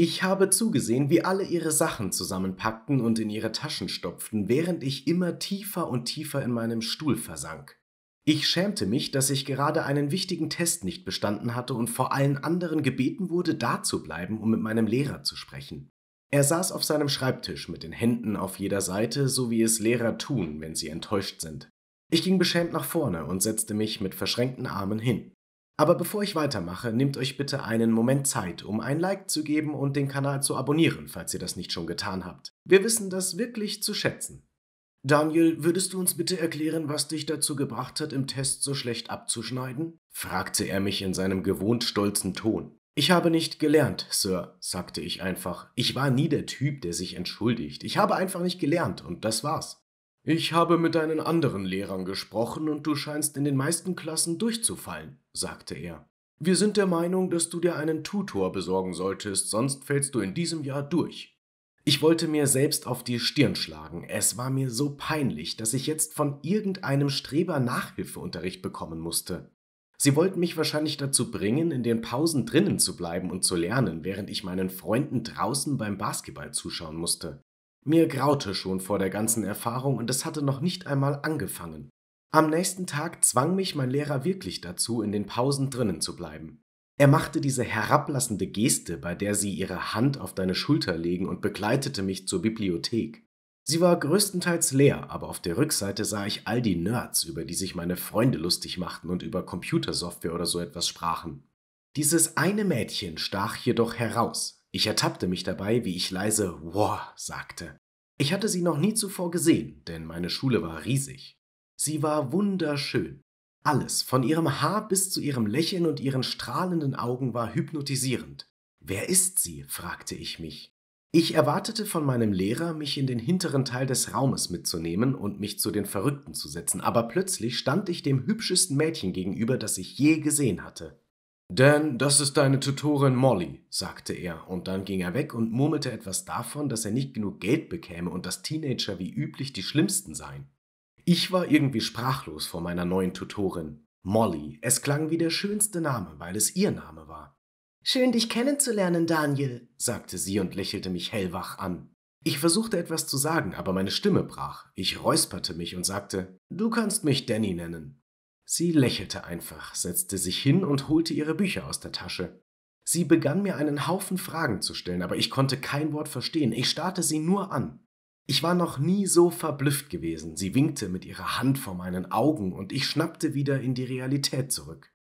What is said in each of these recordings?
Ich habe zugesehen, wie alle ihre Sachen zusammenpackten und in ihre Taschen stopften, während ich immer tiefer und tiefer in meinem Stuhl versank. Ich schämte mich, dass ich gerade einen wichtigen Test nicht bestanden hatte und vor allen anderen gebeten wurde, da zu bleiben, um mit meinem Lehrer zu sprechen. Er saß auf seinem Schreibtisch mit den Händen auf jeder Seite, so wie es Lehrer tun, wenn sie enttäuscht sind. Ich ging beschämt nach vorne und setzte mich mit verschränkten Armen hin. Aber bevor ich weitermache, nehmt euch bitte einen Moment Zeit, um ein Like zu geben und den Kanal zu abonnieren, falls ihr das nicht schon getan habt. Wir wissen das wirklich zu schätzen. Daniel, würdest du uns bitte erklären, was dich dazu gebracht hat, im Test so schlecht abzuschneiden? fragte er mich in seinem gewohnt stolzen Ton. Ich habe nicht gelernt, Sir, sagte ich einfach. Ich war nie der Typ, der sich entschuldigt. Ich habe einfach nicht gelernt und das war's. Ich habe mit deinen anderen Lehrern gesprochen und du scheinst in den meisten Klassen durchzufallen, sagte er. Wir sind der Meinung, dass du dir einen Tutor besorgen solltest, sonst fällst du in diesem Jahr durch. Ich wollte mir selbst auf die Stirn schlagen. Es war mir so peinlich, dass ich jetzt von irgendeinem Streber Nachhilfeunterricht bekommen musste. Sie wollten mich wahrscheinlich dazu bringen, in den Pausen drinnen zu bleiben und zu lernen, während ich meinen Freunden draußen beim Basketball zuschauen musste. Mir graute schon vor der ganzen Erfahrung und es hatte noch nicht einmal angefangen. Am nächsten Tag zwang mich mein Lehrer wirklich dazu, in den Pausen drinnen zu bleiben. Er machte diese herablassende Geste, bei der sie ihre Hand auf deine Schulter legen und begleitete mich zur Bibliothek. Sie war größtenteils leer, aber auf der Rückseite sah ich all die Nerds, über die sich meine Freunde lustig machten und über Computersoftware oder so etwas sprachen. Dieses eine Mädchen stach jedoch heraus, ich ertappte mich dabei, wie ich leise Wow sagte. Ich hatte sie noch nie zuvor gesehen, denn meine Schule war riesig. Sie war wunderschön. Alles, von ihrem Haar bis zu ihrem Lächeln und ihren strahlenden Augen, war hypnotisierend. Wer ist sie? fragte ich mich. Ich erwartete von meinem Lehrer, mich in den hinteren Teil des Raumes mitzunehmen und mich zu den Verrückten zu setzen, aber plötzlich stand ich dem hübschesten Mädchen gegenüber, das ich je gesehen hatte. Dan, das ist deine Tutorin Molly, sagte er, und dann ging er weg und murmelte etwas davon, dass er nicht genug Geld bekäme und dass Teenager wie üblich die schlimmsten seien. Ich war irgendwie sprachlos vor meiner neuen Tutorin. Molly, es klang wie der schönste Name, weil es ihr Name war. Schön dich kennenzulernen, Daniel, sagte sie und lächelte mich hellwach an. Ich versuchte etwas zu sagen, aber meine Stimme brach. Ich räusperte mich und sagte, Du kannst mich Danny nennen. Sie lächelte einfach, setzte sich hin und holte ihre Bücher aus der Tasche. Sie begann mir einen Haufen Fragen zu stellen, aber ich konnte kein Wort verstehen, ich starrte sie nur an. Ich war noch nie so verblüfft gewesen, sie winkte mit ihrer Hand vor meinen Augen und ich schnappte wieder in die Realität zurück.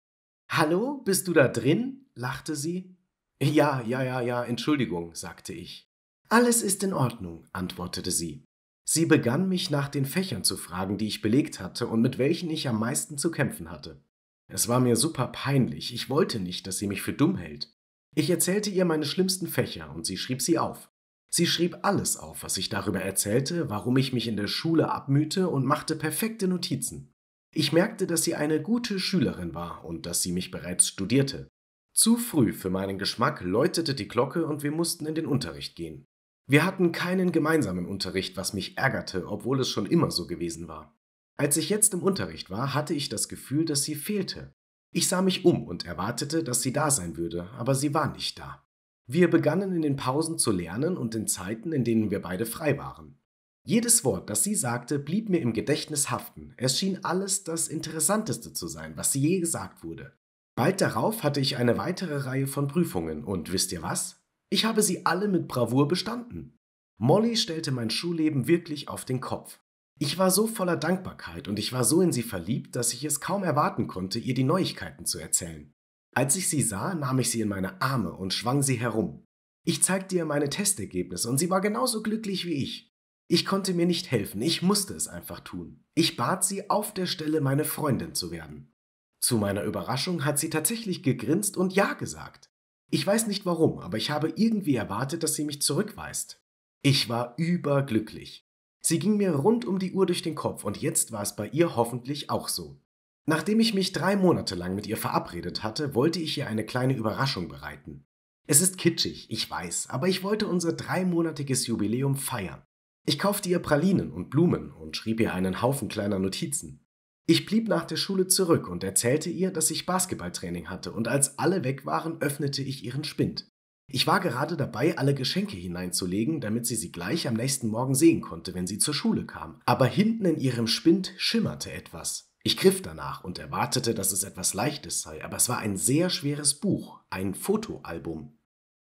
Hallo, bist du da drin? lachte sie. Ja, ja, ja, ja, Entschuldigung, sagte ich. Alles ist in Ordnung, antwortete sie. Sie begann mich nach den Fächern zu fragen, die ich belegt hatte und mit welchen ich am meisten zu kämpfen hatte. Es war mir super peinlich, ich wollte nicht, dass sie mich für dumm hält. Ich erzählte ihr meine schlimmsten Fächer und sie schrieb sie auf. Sie schrieb alles auf, was ich darüber erzählte, warum ich mich in der Schule abmühte und machte perfekte Notizen. Ich merkte, dass sie eine gute Schülerin war und dass sie mich bereits studierte. Zu früh für meinen Geschmack läutete die Glocke und wir mussten in den Unterricht gehen. Wir hatten keinen gemeinsamen Unterricht, was mich ärgerte, obwohl es schon immer so gewesen war. Als ich jetzt im Unterricht war, hatte ich das Gefühl, dass sie fehlte. Ich sah mich um und erwartete, dass sie da sein würde, aber sie war nicht da. Wir begannen in den Pausen zu lernen und in Zeiten, in denen wir beide frei waren. Jedes Wort, das sie sagte, blieb mir im Gedächtnis haften. Es schien alles das Interessanteste zu sein, was je gesagt wurde. Bald darauf hatte ich eine weitere Reihe von Prüfungen und wisst ihr was? Ich habe sie alle mit Bravour bestanden. Molly stellte mein Schulleben wirklich auf den Kopf. Ich war so voller Dankbarkeit und ich war so in sie verliebt, dass ich es kaum erwarten konnte, ihr die Neuigkeiten zu erzählen. Als ich sie sah, nahm ich sie in meine Arme und schwang sie herum. Ich zeigte ihr meine Testergebnisse und sie war genauso glücklich wie ich. Ich konnte mir nicht helfen, ich musste es einfach tun. Ich bat sie, auf der Stelle meine Freundin zu werden. Zu meiner Überraschung hat sie tatsächlich gegrinst und Ja gesagt. Ich weiß nicht warum, aber ich habe irgendwie erwartet, dass sie mich zurückweist. Ich war überglücklich. Sie ging mir rund um die Uhr durch den Kopf und jetzt war es bei ihr hoffentlich auch so. Nachdem ich mich drei Monate lang mit ihr verabredet hatte, wollte ich ihr eine kleine Überraschung bereiten. Es ist kitschig, ich weiß, aber ich wollte unser dreimonatiges Jubiläum feiern. Ich kaufte ihr Pralinen und Blumen und schrieb ihr einen Haufen kleiner Notizen. Ich blieb nach der Schule zurück und erzählte ihr, dass ich Basketballtraining hatte, und als alle weg waren, öffnete ich ihren Spind. Ich war gerade dabei, alle Geschenke hineinzulegen, damit sie sie gleich am nächsten Morgen sehen konnte, wenn sie zur Schule kam. Aber hinten in ihrem Spind schimmerte etwas. Ich griff danach und erwartete, dass es etwas Leichtes sei, aber es war ein sehr schweres Buch, ein Fotoalbum.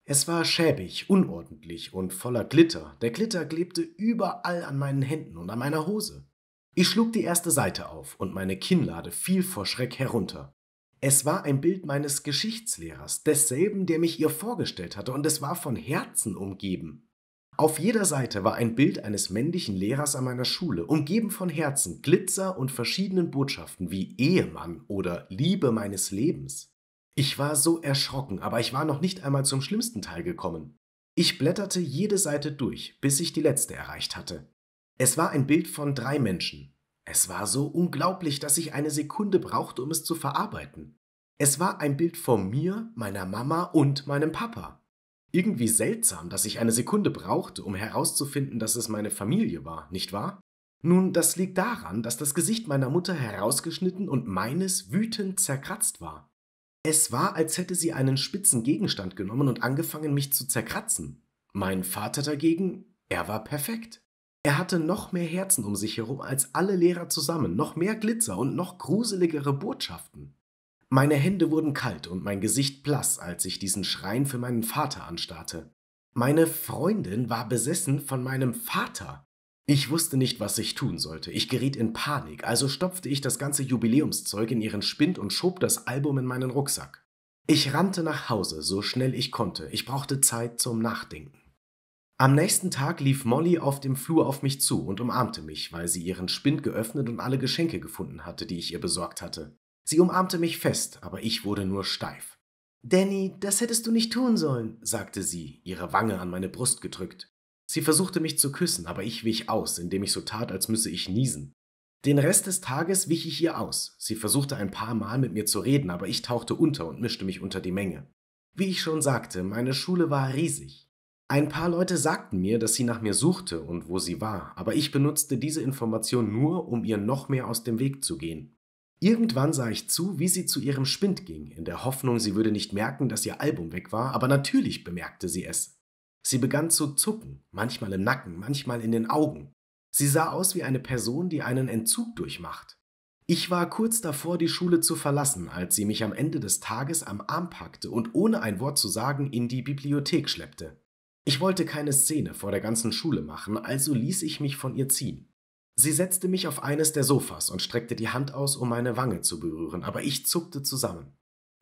Es war schäbig, unordentlich und voller Glitter. Der Glitter klebte überall an meinen Händen und an meiner Hose. Ich schlug die erste Seite auf und meine Kinnlade fiel vor Schreck herunter. Es war ein Bild meines Geschichtslehrers, desselben, der mich ihr vorgestellt hatte, und es war von Herzen umgeben. Auf jeder Seite war ein Bild eines männlichen Lehrers an meiner Schule, umgeben von Herzen, Glitzer und verschiedenen Botschaften wie Ehemann oder Liebe meines Lebens. Ich war so erschrocken, aber ich war noch nicht einmal zum schlimmsten Teil gekommen. Ich blätterte jede Seite durch, bis ich die letzte erreicht hatte. Es war ein Bild von drei Menschen. Es war so unglaublich, dass ich eine Sekunde brauchte, um es zu verarbeiten. Es war ein Bild von mir, meiner Mama und meinem Papa. Irgendwie seltsam, dass ich eine Sekunde brauchte, um herauszufinden, dass es meine Familie war, nicht wahr? Nun, das liegt daran, dass das Gesicht meiner Mutter herausgeschnitten und meines wütend zerkratzt war. Es war, als hätte sie einen spitzen Gegenstand genommen und angefangen, mich zu zerkratzen. Mein Vater dagegen, er war perfekt. Er hatte noch mehr Herzen um sich herum als alle Lehrer zusammen, noch mehr Glitzer und noch gruseligere Botschaften. Meine Hände wurden kalt und mein Gesicht blass, als ich diesen Schrein für meinen Vater anstarrte. Meine Freundin war besessen von meinem Vater. Ich wusste nicht, was ich tun sollte. Ich geriet in Panik, also stopfte ich das ganze Jubiläumszeug in ihren Spind und schob das Album in meinen Rucksack. Ich rannte nach Hause, so schnell ich konnte. Ich brauchte Zeit zum Nachdenken. Am nächsten Tag lief Molly auf dem Flur auf mich zu und umarmte mich, weil sie ihren Spind geöffnet und alle Geschenke gefunden hatte, die ich ihr besorgt hatte. Sie umarmte mich fest, aber ich wurde nur steif. Danny, das hättest du nicht tun sollen, sagte sie, ihre Wange an meine Brust gedrückt. Sie versuchte mich zu küssen, aber ich wich aus, indem ich so tat, als müsse ich niesen. Den Rest des Tages wich ich ihr aus. Sie versuchte ein paar Mal mit mir zu reden, aber ich tauchte unter und mischte mich unter die Menge. Wie ich schon sagte, meine Schule war riesig. Ein paar Leute sagten mir, dass sie nach mir suchte und wo sie war, aber ich benutzte diese Information nur, um ihr noch mehr aus dem Weg zu gehen. Irgendwann sah ich zu, wie sie zu ihrem Spind ging, in der Hoffnung, sie würde nicht merken, dass ihr Album weg war, aber natürlich bemerkte sie es. Sie begann zu zucken, manchmal im Nacken, manchmal in den Augen. Sie sah aus wie eine Person, die einen Entzug durchmacht. Ich war kurz davor, die Schule zu verlassen, als sie mich am Ende des Tages am Arm packte und ohne ein Wort zu sagen in die Bibliothek schleppte. Ich wollte keine Szene vor der ganzen Schule machen, also ließ ich mich von ihr ziehen. Sie setzte mich auf eines der Sofas und streckte die Hand aus, um meine Wange zu berühren, aber ich zuckte zusammen.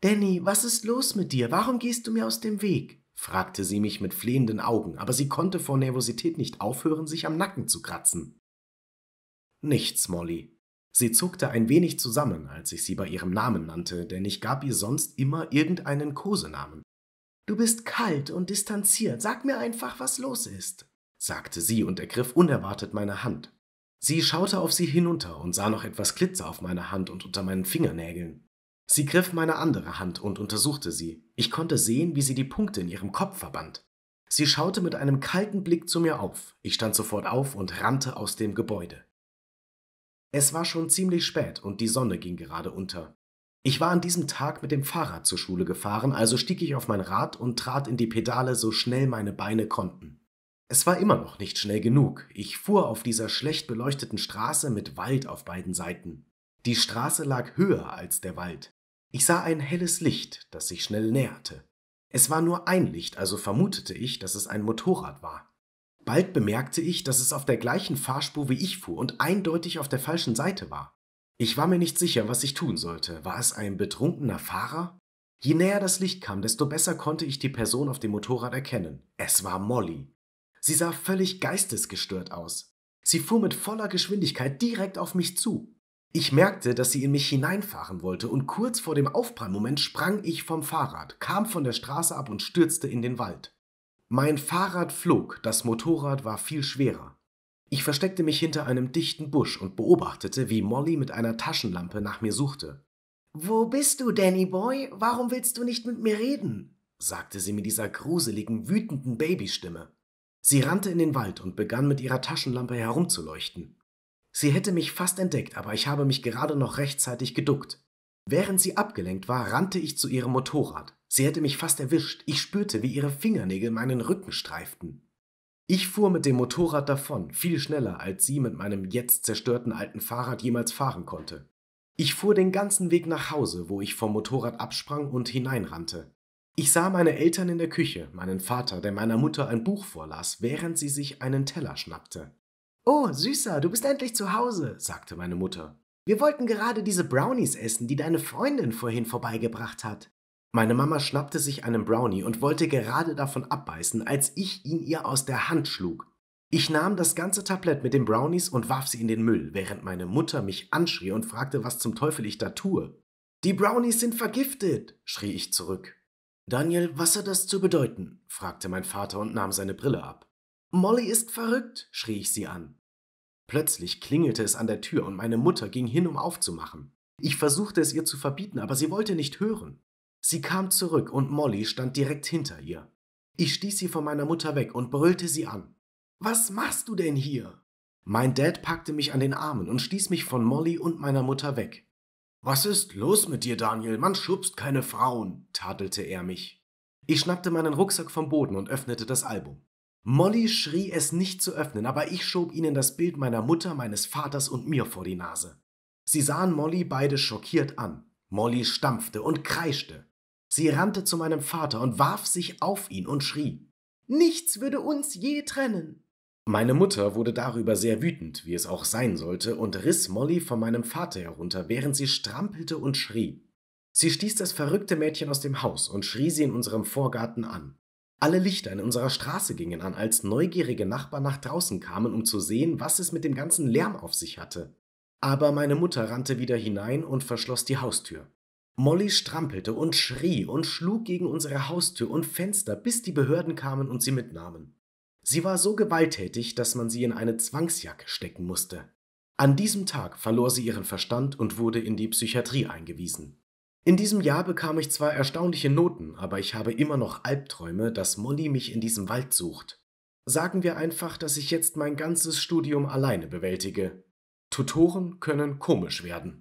Danny, was ist los mit dir? Warum gehst du mir aus dem Weg? fragte sie mich mit flehenden Augen, aber sie konnte vor Nervosität nicht aufhören, sich am Nacken zu kratzen. Nichts, Molly. Sie zuckte ein wenig zusammen, als ich sie bei ihrem Namen nannte, denn ich gab ihr sonst immer irgendeinen Kosenamen. Du bist kalt und distanziert. Sag mir einfach, was los ist, sagte sie und ergriff unerwartet meine Hand. Sie schaute auf sie hinunter und sah noch etwas Glitzer auf meiner Hand und unter meinen Fingernägeln. Sie griff meine andere Hand und untersuchte sie. Ich konnte sehen, wie sie die Punkte in ihrem Kopf verband. Sie schaute mit einem kalten Blick zu mir auf. Ich stand sofort auf und rannte aus dem Gebäude. Es war schon ziemlich spät und die Sonne ging gerade unter. Ich war an diesem Tag mit dem Fahrrad zur Schule gefahren, also stieg ich auf mein Rad und trat in die Pedale so schnell meine Beine konnten. Es war immer noch nicht schnell genug. Ich fuhr auf dieser schlecht beleuchteten Straße mit Wald auf beiden Seiten. Die Straße lag höher als der Wald. Ich sah ein helles Licht, das sich schnell näherte. Es war nur ein Licht, also vermutete ich, dass es ein Motorrad war. Bald bemerkte ich, dass es auf der gleichen Fahrspur wie ich fuhr und eindeutig auf der falschen Seite war. Ich war mir nicht sicher, was ich tun sollte. War es ein betrunkener Fahrer? Je näher das Licht kam, desto besser konnte ich die Person auf dem Motorrad erkennen. Es war Molly. Sie sah völlig geistesgestört aus. Sie fuhr mit voller Geschwindigkeit direkt auf mich zu. Ich merkte, dass sie in mich hineinfahren wollte und kurz vor dem Aufprallmoment sprang ich vom Fahrrad, kam von der Straße ab und stürzte in den Wald. Mein Fahrrad flog, das Motorrad war viel schwerer. Ich versteckte mich hinter einem dichten Busch und beobachtete, wie Molly mit einer Taschenlampe nach mir suchte. Wo bist du, Danny Boy? Warum willst du nicht mit mir reden? sagte sie mit dieser gruseligen, wütenden Babystimme. Sie rannte in den Wald und begann mit ihrer Taschenlampe herumzuleuchten. Sie hätte mich fast entdeckt, aber ich habe mich gerade noch rechtzeitig geduckt. Während sie abgelenkt war, rannte ich zu ihrem Motorrad. Sie hätte mich fast erwischt. Ich spürte, wie ihre Fingernägel meinen Rücken streiften. Ich fuhr mit dem Motorrad davon, viel schneller, als sie mit meinem jetzt zerstörten alten Fahrrad jemals fahren konnte. Ich fuhr den ganzen Weg nach Hause, wo ich vom Motorrad absprang und hineinrannte. Ich sah meine Eltern in der Küche, meinen Vater, der meiner Mutter ein Buch vorlas, während sie sich einen Teller schnappte. Oh, Süßer, du bist endlich zu Hause, sagte meine Mutter. Wir wollten gerade diese Brownies essen, die deine Freundin vorhin vorbeigebracht hat. Meine Mama schnappte sich einen Brownie und wollte gerade davon abbeißen, als ich ihn ihr aus der Hand schlug. Ich nahm das ganze Tablett mit den Brownies und warf sie in den Müll, während meine Mutter mich anschrie und fragte, was zum Teufel ich da tue. Die Brownies sind vergiftet, schrie ich zurück. Daniel, was hat das zu bedeuten? fragte mein Vater und nahm seine Brille ab. Molly ist verrückt, schrie ich sie an. Plötzlich klingelte es an der Tür und meine Mutter ging hin, um aufzumachen. Ich versuchte es ihr zu verbieten, aber sie wollte nicht hören. Sie kam zurück und Molly stand direkt hinter ihr. Ich stieß sie von meiner Mutter weg und brüllte sie an. Was machst du denn hier? Mein Dad packte mich an den Armen und stieß mich von Molly und meiner Mutter weg. Was ist los mit dir, Daniel? Man schubst keine Frauen, tadelte er mich. Ich schnappte meinen Rucksack vom Boden und öffnete das Album. Molly schrie es nicht zu öffnen, aber ich schob ihnen das Bild meiner Mutter, meines Vaters und mir vor die Nase. Sie sahen Molly beide schockiert an. Molly stampfte und kreischte. Sie rannte zu meinem Vater und warf sich auf ihn und schrie Nichts würde uns je trennen. Meine Mutter wurde darüber sehr wütend, wie es auch sein sollte, und riss Molly von meinem Vater herunter, während sie strampelte und schrie. Sie stieß das verrückte Mädchen aus dem Haus und schrie sie in unserem Vorgarten an. Alle Lichter in unserer Straße gingen an, als neugierige Nachbarn nach draußen kamen, um zu sehen, was es mit dem ganzen Lärm auf sich hatte. Aber meine Mutter rannte wieder hinein und verschloss die Haustür. Molly strampelte und schrie und schlug gegen unsere Haustür und Fenster, bis die Behörden kamen und sie mitnahmen. Sie war so gewalttätig, dass man sie in eine Zwangsjacke stecken musste. An diesem Tag verlor sie ihren Verstand und wurde in die Psychiatrie eingewiesen. In diesem Jahr bekam ich zwar erstaunliche Noten, aber ich habe immer noch Albträume, dass Molly mich in diesem Wald sucht. Sagen wir einfach, dass ich jetzt mein ganzes Studium alleine bewältige. Tutoren können komisch werden.